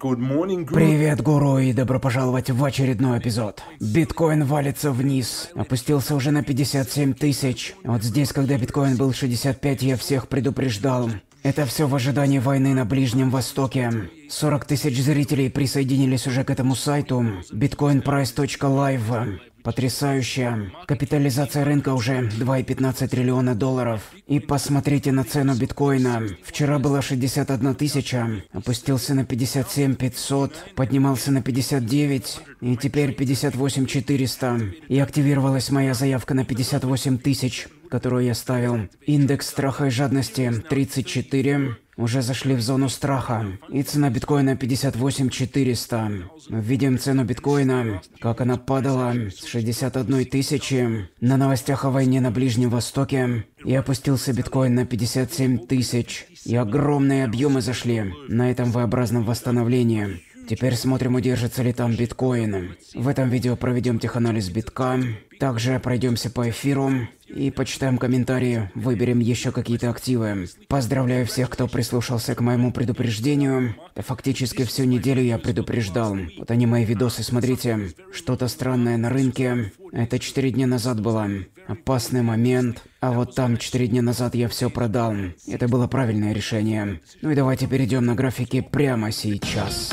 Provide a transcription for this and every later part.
Привет, гуру, и добро пожаловать в очередной эпизод. Биткоин валится вниз, опустился уже на 57 тысяч. Вот здесь, когда биткоин был 65, я всех предупреждал. Это все в ожидании войны на Ближнем Востоке. 40 тысяч зрителей присоединились уже к этому сайту bitcoinprice.live. Потрясающая. Капитализация рынка уже 2,15 триллиона долларов. И посмотрите на цену биткоина. Вчера была 61 тысяча, опустился на 57 500, поднимался на 59, и теперь 58 400. И активировалась моя заявка на 58 тысяч которую я ставил, индекс страха и жадности 34, уже зашли в зону страха. И цена биткоина 58 58400. Видим цену биткоина, как она падала с 61 тысячи. На новостях о войне на Ближнем Востоке и опустился биткоин на 57 тысяч. И огромные объемы зашли на этом V-образном восстановлении. Теперь смотрим, удержится ли там биткоин. В этом видео проведем теханализ битка, также пройдемся по эфиру и почитаем комментарии, выберем еще какие-то активы. Поздравляю всех, кто прислушался к моему предупреждению. Фактически всю неделю я предупреждал. Вот они мои видосы, смотрите. Что-то странное на рынке. Это 4 дня назад было. Опасный момент. А вот там 4 дня назад я все продал. Это было правильное решение. Ну и давайте перейдем на графики прямо сейчас.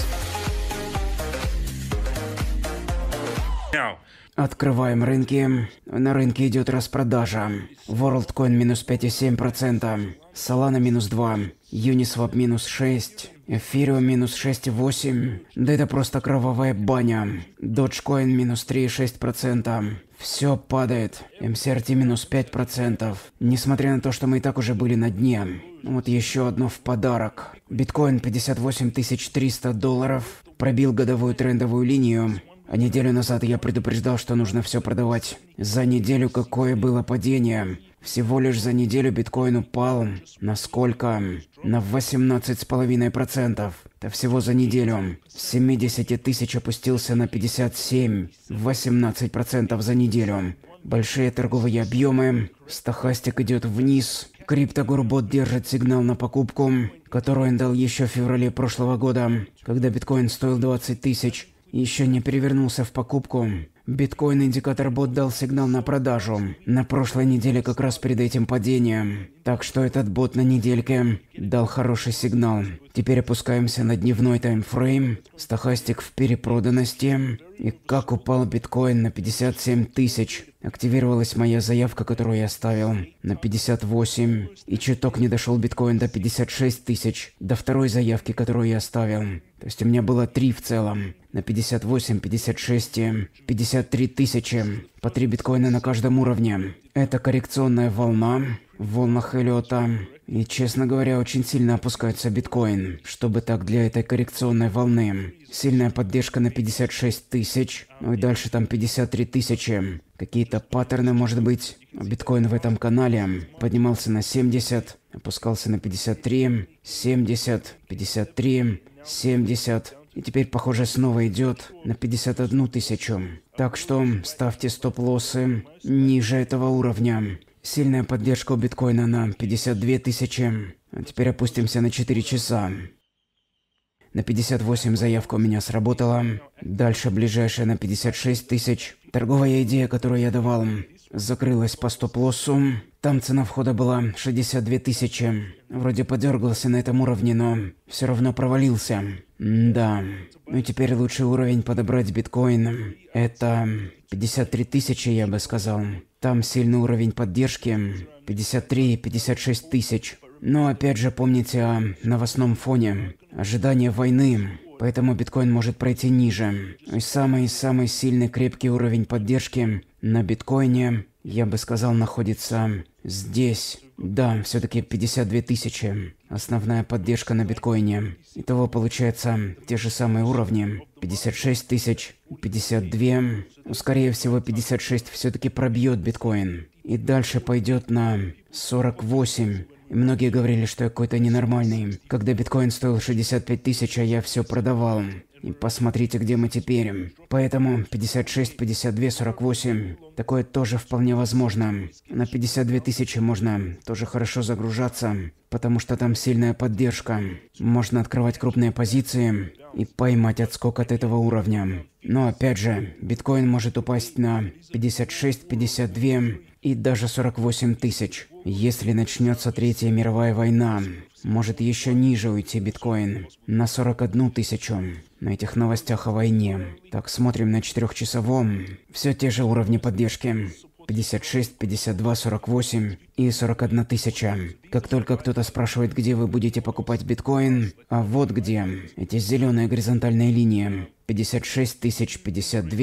Открываем рынки. На рынке идет распродажа. WorldCoin минус 5,7%. Solana минус 2. Uniswap минус 6. Эфириум минус 6,8. Да это просто кровавая баня. Dogecoin минус 3,6%. Все падает. MCRT минус 5%. Несмотря на то, что мы и так уже были на дне. Вот еще одно в подарок. Биткоин 58 300 долларов. Пробил годовую трендовую линию. А неделю назад я предупреждал, что нужно все продавать. За неделю какое было падение. Всего лишь за неделю биткоин упал на сколько? На 18,5%. Это всего за неделю. С 70 тысяч опустился на 57. 18% за неделю. Большие торговые объемы. Стохастик идет вниз. Криптогурбот держит сигнал на покупку, которую он дал еще в феврале прошлого года, когда биткоин стоил 20 тысяч еще не перевернулся в покупку. Биткоин индикатор бот дал сигнал на продажу. На прошлой неделе как раз перед этим падением. Так что этот бот на недельке дал хороший сигнал. Теперь опускаемся на дневной таймфрейм. Стохастик в перепроданности. И как упал биткоин на 57 тысяч. Активировалась моя заявка, которую я ставил, на 58. И чуток не дошел биткоин до 56 тысяч, до второй заявки, которую я ставил. То есть у меня было три в целом. На 58, 56, 53 тысячи по 3 биткоина на каждом уровне. Это коррекционная волна в волнах Эллиота. И, честно говоря, очень сильно опускается биткоин. Чтобы так для этой коррекционной волны. Сильная поддержка на 56 тысяч. Ну и дальше там 53 тысячи. Какие-то паттерны, может быть. Биткоин в этом канале поднимался на 70, опускался на 53, 70, 53, 70. И теперь, похоже, снова идет на 51 тысячу. Так что ставьте стоп-лоссы ниже этого уровня. Сильная поддержка у биткоина на 52 тысячи. А теперь опустимся на 4 часа. На 58 заявка у меня сработала. Дальше ближайшая на 56 тысяч. Торговая идея, которую я давал, закрылась по стоп-лоссу. Там цена входа была 62 тысячи. Вроде подергался на этом уровне, но все равно провалился. Да. Ну теперь лучший уровень подобрать биткоином. Это 53 тысячи, я бы сказал. Там сильный уровень поддержки. 53-56 тысяч. Но опять же помните о новостном фоне. Ожидание войны. Поэтому биткоин может пройти ниже. И самый-самый сильный крепкий уровень поддержки на биткоине, я бы сказал, находится здесь. Да, все-таки 52 тысячи основная поддержка на биткоине. Итого получается те же самые уровни. 56 тысяч, 52. Ну, скорее всего, 56 все-таки пробьет биткоин. И дальше пойдет на 48. И многие говорили, что я какой-то ненормальный, когда биткоин стоил 65 тысяч, а я все продавал. И посмотрите, где мы теперь. Поэтому 56, 52, 48. Такое тоже вполне возможно. На 52 тысячи можно тоже хорошо загружаться, потому что там сильная поддержка. Можно открывать крупные позиции и поймать отскок от этого уровня. Но опять же, биткоин может упасть на 56, 52 и даже 48 тысяч. Если начнется Третья мировая война, может еще ниже уйти биткоин, на 41 тысячу. На этих новостях о войне. Так, смотрим на четырехчасовом. Все те же уровни поддержки. 56, 52, 48 и 41 тысяча. Как только кто-то спрашивает, где вы будете покупать биткоин, а вот где. Эти зеленые горизонтальные линии. 56 тысяч, 52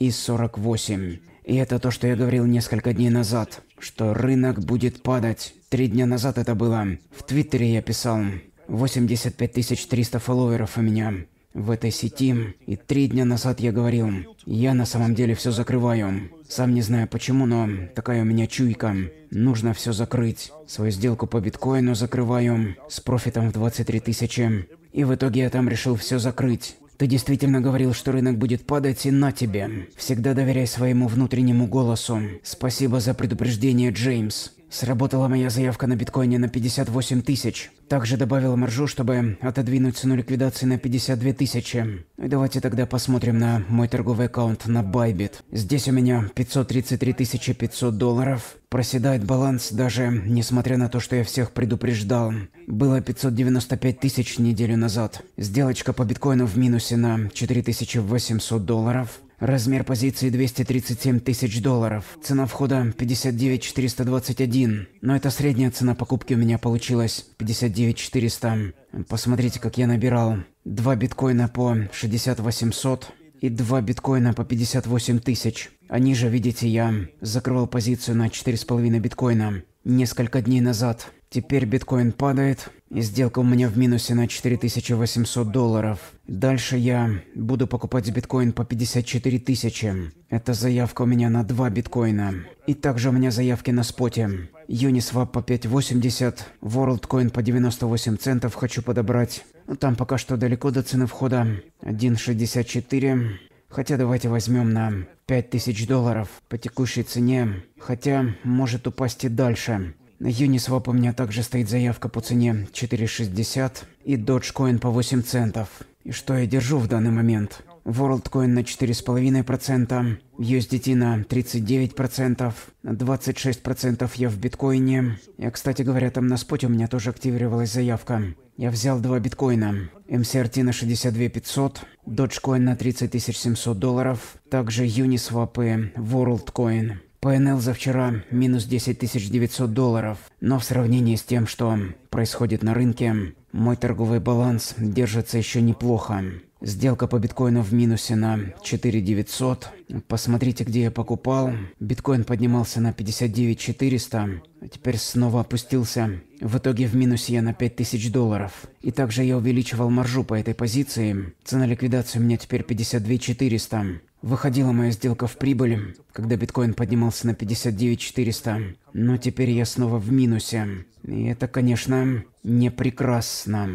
и 48. И это то, что я говорил несколько дней назад, что рынок будет падать. Три дня назад это было. В Твиттере я писал 85 300 фолловеров у меня в этой сети. И три дня назад я говорил, я на самом деле все закрываю. Сам не знаю почему, но такая у меня чуйка. Нужно все закрыть. Свою сделку по биткоину закрываю с профитом в 23 тысячи. И в итоге я там решил все закрыть. Ты действительно говорил, что рынок будет падать, и на тебе. Всегда доверяй своему внутреннему голосу. Спасибо за предупреждение, Джеймс. Сработала моя заявка на биткоине на 58 тысяч. Также добавила маржу, чтобы отодвинуть цену ликвидации на 52 тысячи. Ну и давайте тогда посмотрим на мой торговый аккаунт на Bybit. Здесь у меня 533 500 долларов. Проседает баланс даже несмотря на то, что я всех предупреждал. Было 595 тысяч неделю назад. Сделочка по биткоину в минусе на 4800 долларов. Размер позиции 237 тысяч долларов. Цена входа 59 421. Но это средняя цена покупки у меня получилась 59 400. Посмотрите, как я набирал. два биткоина по 60 800 и два биткоина по 58 тысяч. Они а же, видите, я закрывал позицию на 4,5 биткоина несколько дней назад. Теперь биткоин падает, и сделка у меня в минусе на 4800 долларов. Дальше я буду покупать биткоин по 54 тысячи. Это заявка у меня на 2 биткоина. И также у меня заявки на споте. Uniswap по 5.80, WorldCoin по 98 центов хочу подобрать. Но ну, там пока что далеко до цены входа. 1.64. Хотя давайте возьмем на 5000 долларов по текущей цене. Хотя может упасть и дальше. На Uniswap у меня также стоит заявка по цене 4.60 и Dogecoin по 8 центов. И что я держу в данный момент? WorldCoin на 4,5%, USDT на 39%, 26% я в биткоине. Я, кстати говоря, там на споте у меня тоже активировалась заявка. Я взял два биткоина. MCRT на 62 500, Dogecoin на 30 700 долларов, также Uniswap и WorldCoin. ПНЛ за вчера минус 10 900 долларов, но в сравнении с тем, что происходит на рынке, мой торговый баланс держится еще неплохо. Сделка по биткоину в минусе на 4900. Посмотрите, где я покупал. Биткоин поднимался на 59400, а теперь снова опустился. В итоге в минусе я на 5000 долларов. И также я увеличивал маржу по этой позиции. Цена ликвидации у меня теперь 52400. Выходила моя сделка в прибыль, когда биткоин поднимался на 59400, но теперь я снова в минусе. И это, конечно, не прекрасно.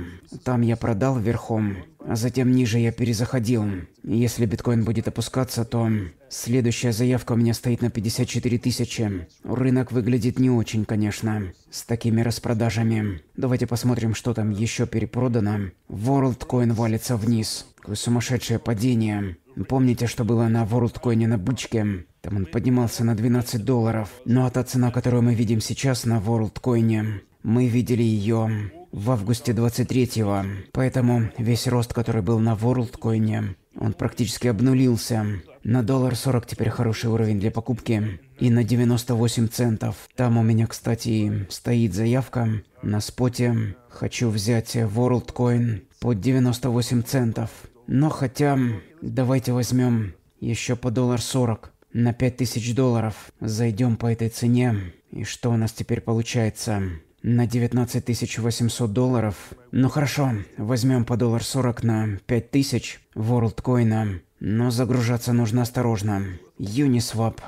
Там я продал верхом, а затем ниже я перезаходил. Если биткоин будет опускаться, то следующая заявка у меня стоит на 54 тысячи. Рынок выглядит не очень, конечно, с такими распродажами. Давайте посмотрим, что там еще перепродано. WorldCoin валится вниз. Какое сумасшедшее падение. Помните, что было на WorldCoin на бычке? Там он поднимался на 12 долларов. Ну а та цена, которую мы видим сейчас на WorldCoin, мы видели ее в августе 23-го. Поэтому весь рост, который был на WorldCoin, он практически обнулился. На доллар 40 теперь хороший уровень для покупки. И на 98 центов. Там у меня, кстати, стоит заявка на споте. Хочу взять WorldCoin под 98 центов. Но хотя, давайте возьмем еще по доллар сорок. На пять тысяч долларов зайдем по этой цене. И что у нас теперь получается? На 19 тысяч 800 долларов. Ну хорошо, возьмем по доллар сорок на пять тысяч ворлдкоина. Но загружаться нужно осторожно. Uniswap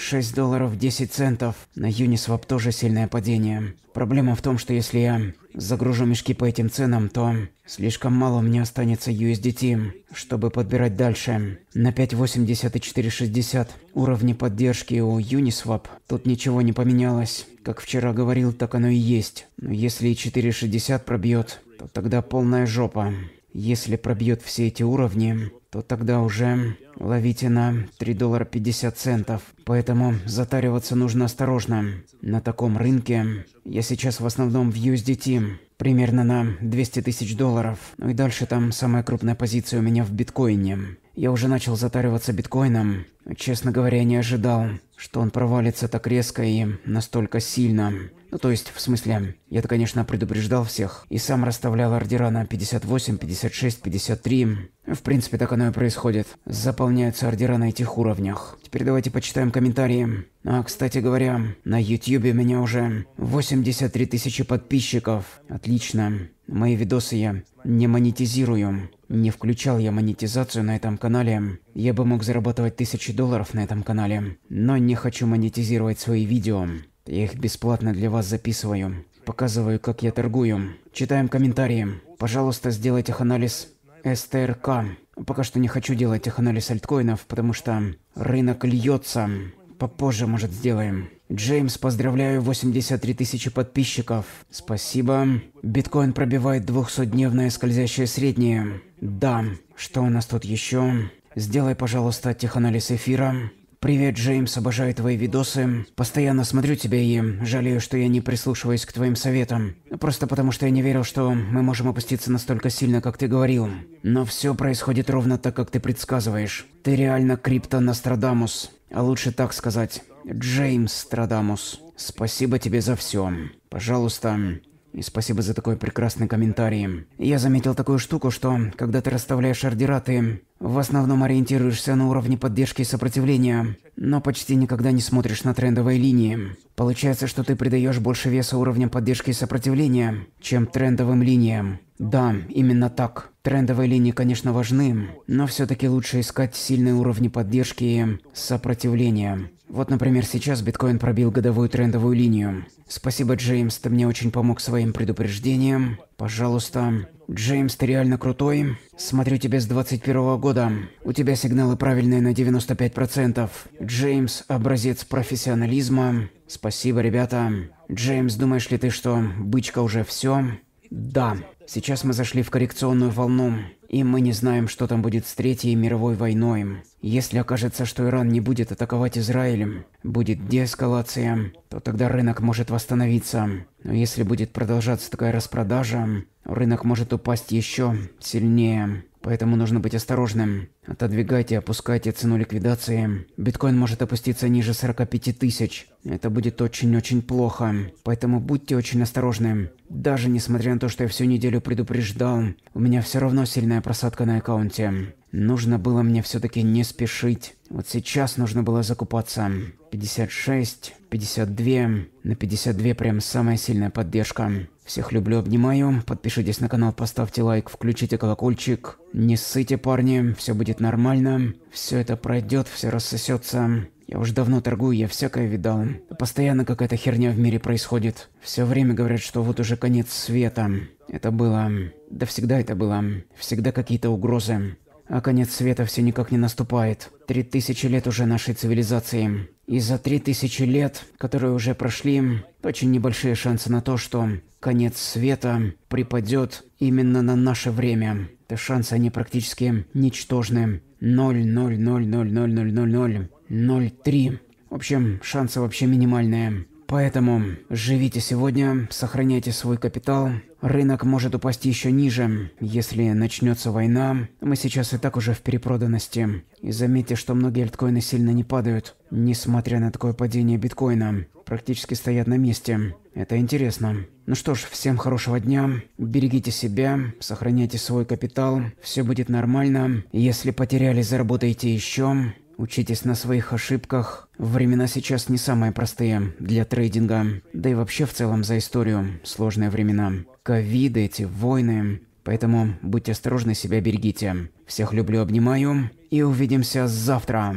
6 долларов 10 центов. На Uniswap тоже сильное падение. Проблема в том, что если я загружу мешки по этим ценам, то слишком мало мне останется USDT, чтобы подбирать дальше. На 5.80 и 4.60 уровни поддержки у Uniswap тут ничего не поменялось. Как вчера говорил, так оно и есть. Но если 4.60 пробьет, то тогда полная жопа. Если пробьет все эти уровни, то тогда уже ловите на 3 доллара 50 центов. Поэтому затариваться нужно осторожно. На таком рынке я сейчас в основном в USDT, примерно на 200 тысяч долларов. Ну и дальше там самая крупная позиция у меня в биткоине. Я уже начал затариваться биткоином. Честно говоря, не ожидал, что он провалится так резко и настолько сильно. Ну, то есть, в смысле, я-то, конечно, предупреждал всех и сам расставлял ордера на 58, 56, 53. В принципе, так оно и происходит. Заполняются ордера на этих уровнях. Теперь давайте почитаем комментарии. А, кстати говоря, на YouTube у меня уже 83 тысячи подписчиков. Отлично. Мои видосы я не монетизируем. Не включал я монетизацию на этом канале. Я бы мог зарабатывать тысячи долларов на этом канале. Но не хочу монетизировать свои видео. Я их бесплатно для вас записываю. Показываю, как я торгую. Читаем комментарии. Пожалуйста, сделайте анализ СТРК. Пока что не хочу делать их анализ альткоинов, потому что рынок льется. Попозже, может, сделаем. Джеймс, поздравляю, 83 тысячи подписчиков. Спасибо. Биткоин пробивает 200-дневное скользящее среднее. Да. Что у нас тут еще? Сделай, пожалуйста, теханализ эфира. Привет, Джеймс, обожаю твои видосы. Постоянно смотрю тебя и жалею, что я не прислушиваюсь к твоим советам. Просто потому, что я не верил, что мы можем опуститься настолько сильно, как ты говорил. Но все происходит ровно так, как ты предсказываешь. Ты реально крипто Нострадамус. А лучше так сказать. Джеймс Страдамус, спасибо тебе за все. Пожалуйста, и спасибо за такой прекрасный комментарий. Я заметил такую штуку, что когда ты расставляешь ордера, ты в основном ориентируешься на уровне поддержки и сопротивления, но почти никогда не смотришь на трендовые линии. Получается, что ты придаешь больше веса уровням поддержки и сопротивления, чем трендовым линиям. Да, именно так. Трендовые линии, конечно, важны, но все-таки лучше искать сильные уровни поддержки и сопротивления. Вот, например, сейчас биткоин пробил годовую трендовую линию. Спасибо, Джеймс, ты мне очень помог своим предупреждением. Пожалуйста. Джеймс, ты реально крутой. Смотрю тебя с 21 года. У тебя сигналы правильные на 95%. Джеймс, образец профессионализма. Спасибо, ребята. Джеймс, думаешь ли ты, что бычка уже все? Да. Сейчас мы зашли в коррекционную волну, и мы не знаем, что там будет с Третьей мировой войной. Если окажется, что Иран не будет атаковать Израиль, будет деэскалация, то тогда рынок может восстановиться. Но если будет продолжаться такая распродажа, рынок может упасть еще сильнее. Поэтому нужно быть осторожным. Отодвигайте, опускайте цену ликвидации. Биткоин может опуститься ниже 45 тысяч. Это будет очень-очень плохо. Поэтому будьте очень осторожны. Даже несмотря на то, что я всю неделю предупреждал, у меня все равно сильная просадка на аккаунте. Нужно было мне все-таки не спешить. Вот сейчас нужно было закупаться. 56, 52. На 52 прям самая сильная поддержка. Всех люблю, обнимаю. Подпишитесь на канал, поставьте лайк, включите колокольчик. Не ссыте, парни, все будет нормально. Все это пройдет, все рассосется. Я уже давно торгую, я всякое видал. Постоянно какая-то херня в мире происходит. Все время говорят, что вот уже конец света. Это было... Да всегда это было. Всегда какие-то угрозы. А конец света все никак не наступает. Три тысячи лет уже нашей цивилизации. И за три тысячи лет, которые уже прошли, очень небольшие шансы на то, что конец света припадет именно на наше время. Это шансы, они практически ничтожны. 0,000000003. В общем, шансы вообще минимальные. Поэтому живите сегодня, сохраняйте свой капитал. Рынок может упасть еще ниже, если начнется война. Мы сейчас и так уже в перепроданности. И заметьте, что многие альткоины сильно не падают, несмотря на такое падение биткоина. Практически стоят на месте. Это интересно. Ну что ж, всем хорошего дня. Берегите себя, сохраняйте свой капитал. Все будет нормально. Если потеряли, заработайте еще. Учитесь на своих ошибках. Времена сейчас не самые простые для трейдинга. Да и вообще в целом за историю сложные времена. Ковиды, эти войны. Поэтому будьте осторожны, себя берегите. Всех люблю, обнимаю. И увидимся завтра.